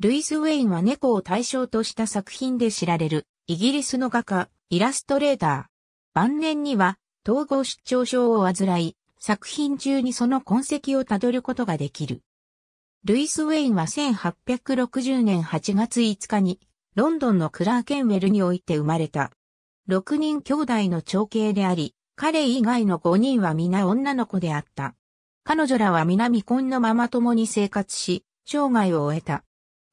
ルイス・ウェインは猫を対象とした作品で知られるイギリスの画家、イラストレーター。晩年には統合失調症を患い、作品中にその痕跡をたどることができる。ルイス・ウェインは1860年8月5日にロンドンのクラーケンウェルにおいて生まれた。6人兄弟の長兄であり、彼以外の5人は皆女の子であった。彼女らは皆未婚のまま共に生活し、生涯を終えた。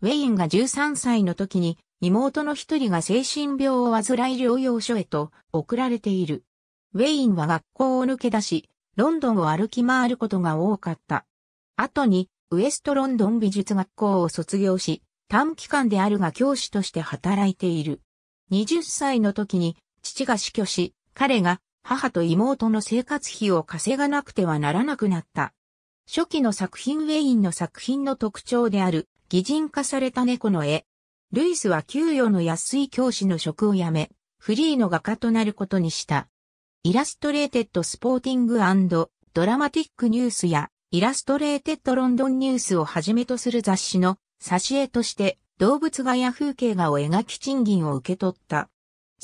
ウェインが13歳の時に妹の一人が精神病を患い療養所へと送られている。ウェインは学校を抜け出し、ロンドンを歩き回ることが多かった。後にウエストロンドン美術学校を卒業し、短期間であるが教師として働いている。20歳の時に父が死去し、彼が母と妹の生活費を稼がなくてはならなくなった。初期の作品ウェインの作品の特徴である擬人化された猫の絵。ルイスは給与の安い教師の職を辞め、フリーの画家となることにした。イラストレーテッドスポーティングドラマティックニュースやイラストレーテッドロンドンニュースをはじめとする雑誌の挿絵として動物画や風景画を描き賃金を受け取った。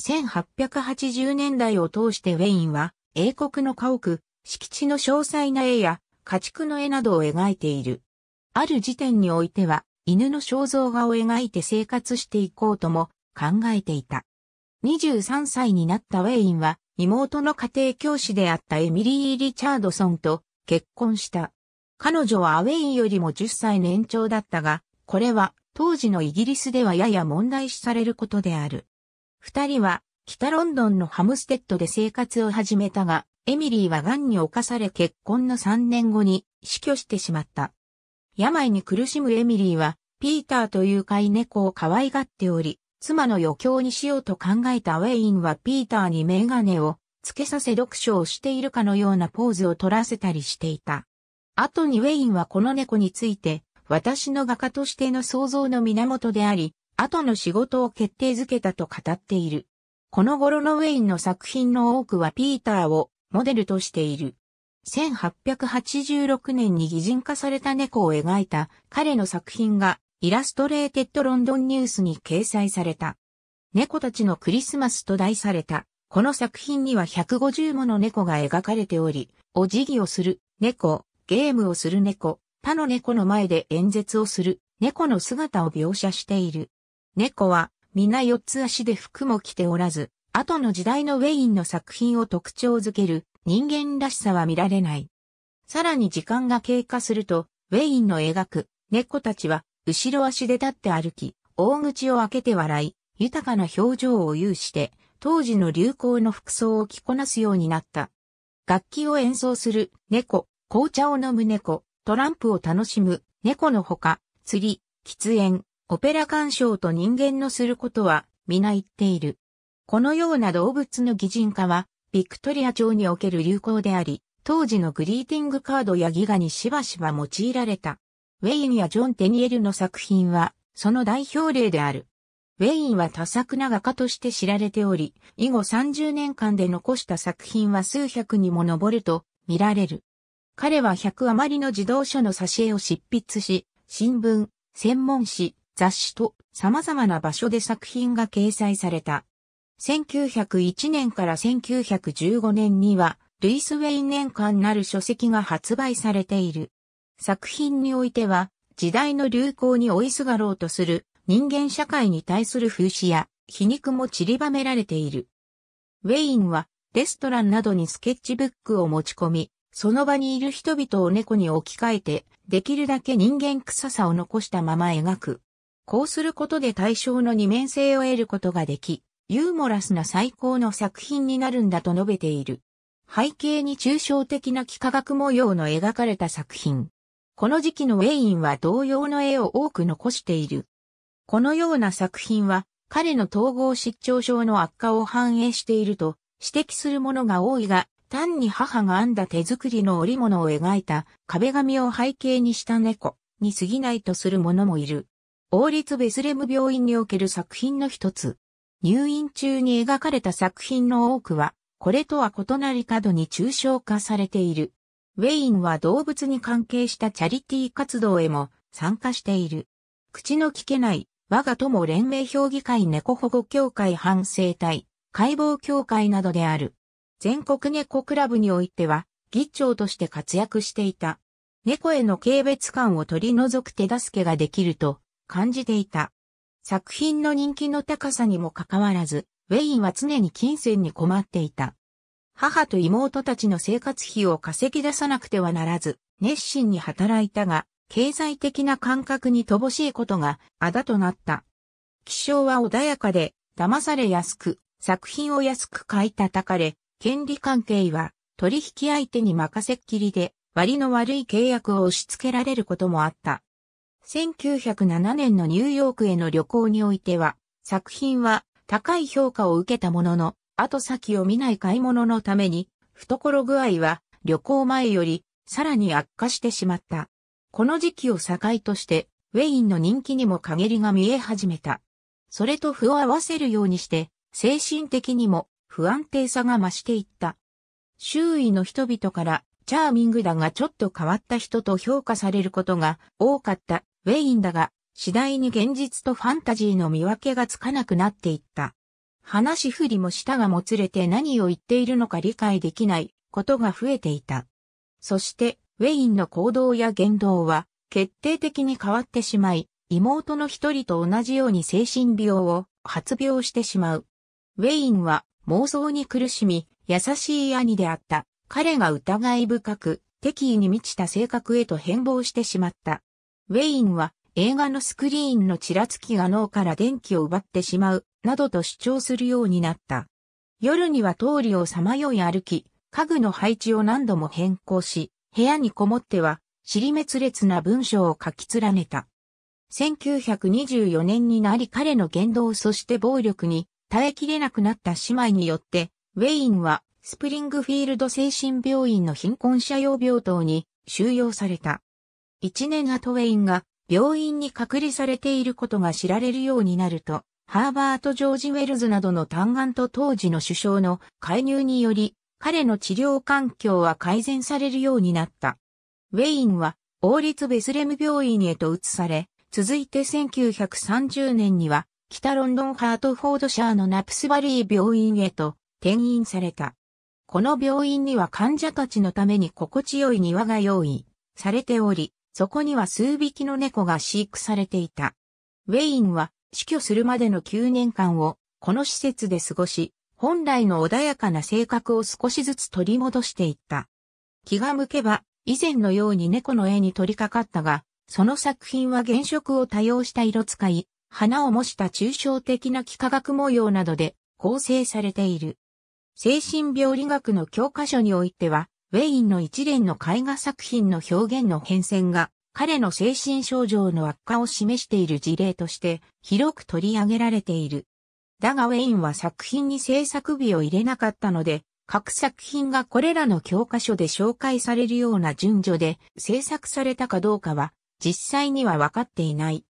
1880年代を通してウェインは英国の家屋、敷地の詳細な絵や家畜の絵などを描いている。ある時点においては犬の肖像画を描いて生活していこうとも考えていた。23歳になったウェインは妹の家庭教師であったエミリー・リチャードソンと結婚した。彼女はウェインよりも10歳年長だったが、これは当時のイギリスではやや問題視されることである。二人は北ロンドンのハムステッドで生活を始めたが、エミリーは癌に侵され結婚の3年後に死去してしまった。病に苦しむエミリーは、ピーターという飼い猫を可愛がっており、妻の余興にしようと考えたウェインはピーターにメガネをつけさせ読書をしているかのようなポーズを取らせたりしていた。後にウェインはこの猫について、私の画家としての想像の源であり、後の仕事を決定づけたと語っている。この頃のウェインの作品の多くはピーターをモデルとしている。1886年に擬人化された猫を描いた彼の作品がイラストレーテッドロンドンニュースに掲載された。猫たちのクリスマスと題された。この作品には150もの猫が描かれており、お辞儀をする猫、ゲームをする猫、他の猫の前で演説をする猫の姿を描写している。猫は皆四つ足で服も着ておらず、後の時代のウェインの作品を特徴づける人間らしさは見られない。さらに時間が経過すると、ウェインの描く猫たちは後ろ足で立って歩き、大口を開けて笑い、豊かな表情を有して、当時の流行の服装を着こなすようになった。楽器を演奏する猫、紅茶を飲む猫、トランプを楽しむ猫のほか、釣り、喫煙、オペラ鑑賞と人間のすることは皆言っている。このような動物の擬人化はビクトリア朝における流行であり、当時のグリーティングカードやギガにしばしば用いられた。ウェインやジョン・テニエルの作品は、その代表例である。ウェインは多作な画家として知られており、以後30年間で残した作品は数百にも上ると見られる。彼は100余りの自動書の挿絵を執筆し、新聞、専門誌、雑誌と様々な場所で作品が掲載された。1901年から1915年には、ルイス・ウェイン年間なる書籍が発売されている。作品においては、時代の流行に追いすがろうとする人間社会に対する風刺や皮肉も散りばめられている。ウェインは、レストランなどにスケッチブックを持ち込み、その場にいる人々を猫に置き換えて、できるだけ人間臭さを残したまま描く。こうすることで対象の二面性を得ることができ、ユーモラスな最高の作品になるんだと述べている。背景に抽象的な幾何学模様の描かれた作品。この時期のウェインは同様の絵を多く残している。このような作品は彼の統合失調症の悪化を反映していると指摘するものが多いが、単に母が編んだ手作りの織物を描いた壁紙を背景にした猫に過ぎないとする者もいる。王立ベスレム病院における作品の一つ。入院中に描かれた作品の多くは、これとは異なり過度に抽象化されている。ウェインは動物に関係したチャリティー活動へも参加している。口の聞けない、我が友連盟評議会猫保護協会反省隊、解剖協会などである。全国猫クラブにおいては、議長として活躍していた。猫への軽蔑感を取り除く手助けができると感じていた。作品の人気の高さにもかかわらず、ウェインは常に金銭に困っていた。母と妹たちの生活費を稼ぎ出さなくてはならず、熱心に働いたが、経済的な感覚に乏しいことがあだとなった。気象は穏やかで、騙されやすく、作品を安く買い叩かれ、権利関係は取引相手に任せっきりで、割の悪い契約を押し付けられることもあった。1907年のニューヨークへの旅行においては、作品は高い評価を受けたものの、後先を見ない買い物のために、懐具合は旅行前よりさらに悪化してしまった。この時期を境として、ウェインの人気にも陰りが見え始めた。それと符を合わせるようにして、精神的にも不安定さが増していった。周囲の人々から、チャーミングだがちょっと変わった人と評価されることが多かったウェインだが、次第に現実とファンタジーの見分けがつかなくなっていった。話振りも舌がもつれて何を言っているのか理解できないことが増えていた。そして、ウェインの行動や言動は決定的に変わってしまい、妹の一人と同じように精神病を発病してしまう。ウェインは妄想に苦しみ、優しい兄であった。彼が疑い深く、敵意に満ちた性格へと変貌してしまった。ウェインは映画のスクリーンのちらつきが脳から電気を奪ってしまう、などと主張するようになった。夜には通りをさまよい歩き、家具の配置を何度も変更し、部屋にこもっては、尻滅裂な文章を書き連ねた。1924年になり彼の言動そして暴力に耐えきれなくなった姉妹によって、ウェインはスプリングフィールド精神病院の貧困者用病棟に収容された。1年後ウェインが病院に隔離されていることが知られるようになると、ハーバート・ジョージ・ウェルズなどの単眼と当時の首相の介入により、彼の治療環境は改善されるようになった。ウェインは王立ベスレム病院へと移され、続いて1930年には北ロンドンハートフォードシャーのナプスバリー病院へと転院された。この病院には患者たちのために心地よい庭が用意されており、そこには数匹の猫が飼育されていた。ウェインは死去するまでの9年間をこの施設で過ごし、本来の穏やかな性格を少しずつ取り戻していった。気が向けば以前のように猫の絵に取り掛かったが、その作品は原色を多用した色使い、花を模した抽象的な幾何学模様などで構成されている。精神病理学の教科書においては、ウェインの一連の絵画作品の表現の変遷が、彼の精神症状の悪化を示している事例として広く取り上げられている。だがウェインは作品に制作日を入れなかったので、各作品がこれらの教科書で紹介されるような順序で制作されたかどうかは実際には分かっていない。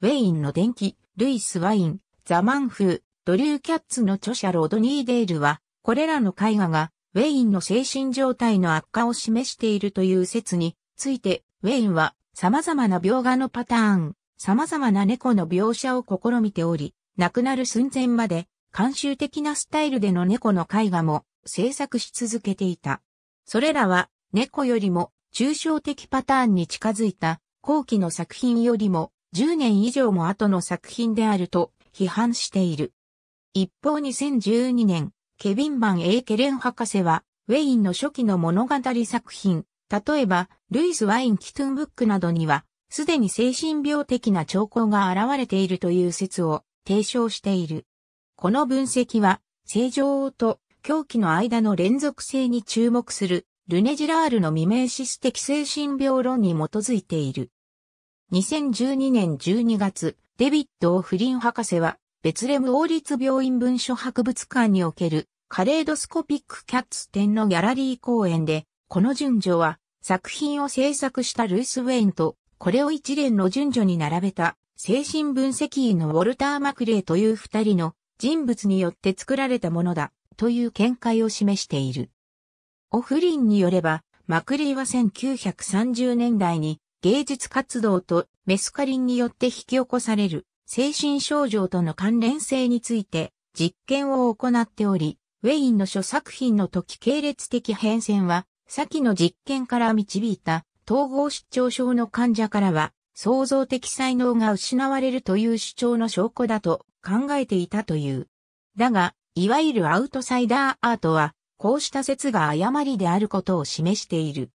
ウェインの伝記、ルイス・ワイン、ザ・マンフー、ドリュー・キャッツの著者ロードニーデールは、これらの絵画がウェインの精神状態の悪化を示しているという説について、ウェインは様々な描画のパターン、様々な猫の描写を試みており、亡くなる寸前まで慣習的なスタイルでの猫の絵画も制作し続けていた。それらは猫よりも抽象的パターンに近づいた後期の作品よりも10年以上も後の作品であると批判している。一方2012年、ケビン・バン・エケレン博士は、ウェインの初期の物語作品、例えば、ルイス・ワイン・キトゥンブックなどには、すでに精神病的な兆候が現れているという説を提唱している。この分析は、正常と狂気の間の連続性に注目する、ルネジラールの未明シス的精神病論に基づいている。2012年12月、デビッド・オフリン博士は、ベツレム王立病院文書博物館におけるカレードスコピックキャッツ展のギャラリー公演で、この順序は作品を制作したルース・ウェインと、これを一連の順序に並べた精神分析医のウォルター・マクレーという二人の人物によって作られたものだという見解を示している。オフリンによれば、マクリーは1930年代に芸術活動とメスカリンによって引き起こされる精神症状との関連性について実験を行っており、ウェインの諸作品の時系列的変遷は、先の実験から導いた統合失調症の患者からは、創造的才能が失われるという主張の証拠だと考えていたという。だが、いわゆるアウトサイダーアートは、こうした説が誤りであることを示している。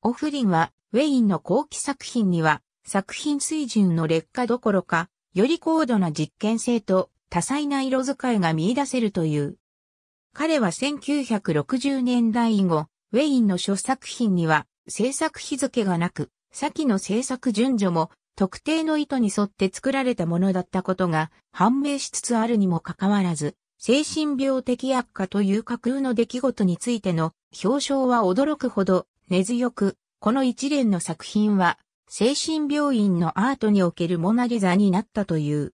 オフリンは、ウェインの後期作品には、作品水準の劣化どころか、より高度な実験性と多彩な色使いが見出せるという。彼は1960年代以後、ウェインの諸作品には制作日付がなく、先の制作順序も特定の意図に沿って作られたものだったことが判明しつつあるにもかかわらず、精神病的悪化という架空の出来事についての表彰は驚くほど根強く、この一連の作品は精神病院のアートにおけるモナリザになったという。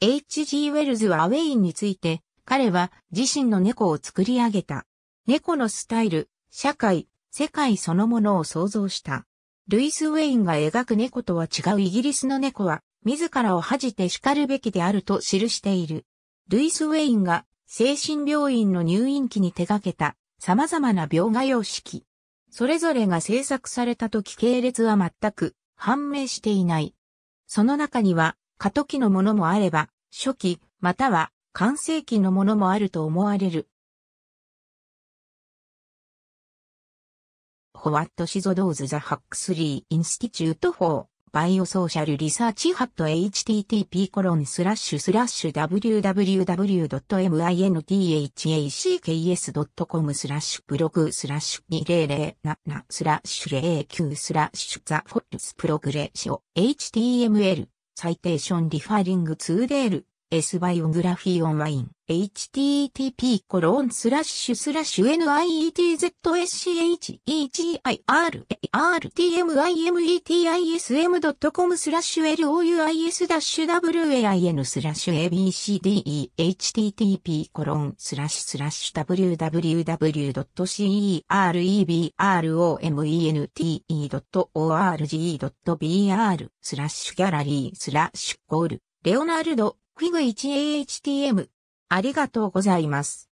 H.G. ウェルズはアウェインについて、彼は自身の猫を作り上げた。猫のスタイル、社会、世界そのものを想像した。ルイス・ウェインが描く猫とは違うイギリスの猫は、自らを恥じて叱るべきであると記している。ルイス・ウェインが精神病院の入院期に手掛けた様々な描画様式。それぞれが制作された時系列は全く判明していない。その中には、過渡期のものもあれば、初期、または、完成期のものもあると思われる。ホワットシゾドーズザハックスリーインスティチュートフォーバイオソーシャルリサーチハット http コロンスラッシュスラッシュ www.minthacs.com スラッシュブログスラッシュ2007スラッシュ09スラッシュザフォルスプログレーショ html サイテーションリファリングツーデール S バイオグラフィーオンライン、http コロンスラッシュスラッシュ nietzshegirirtmimetism.com スラッシュ louis-wain スラッシュ abcdehttp コロンスラッシュスラッシュ www.cerebromente.org.br スラッシュギャラリースラッシュコールレオナルドクイグ 1AHTM。ありがとうございます。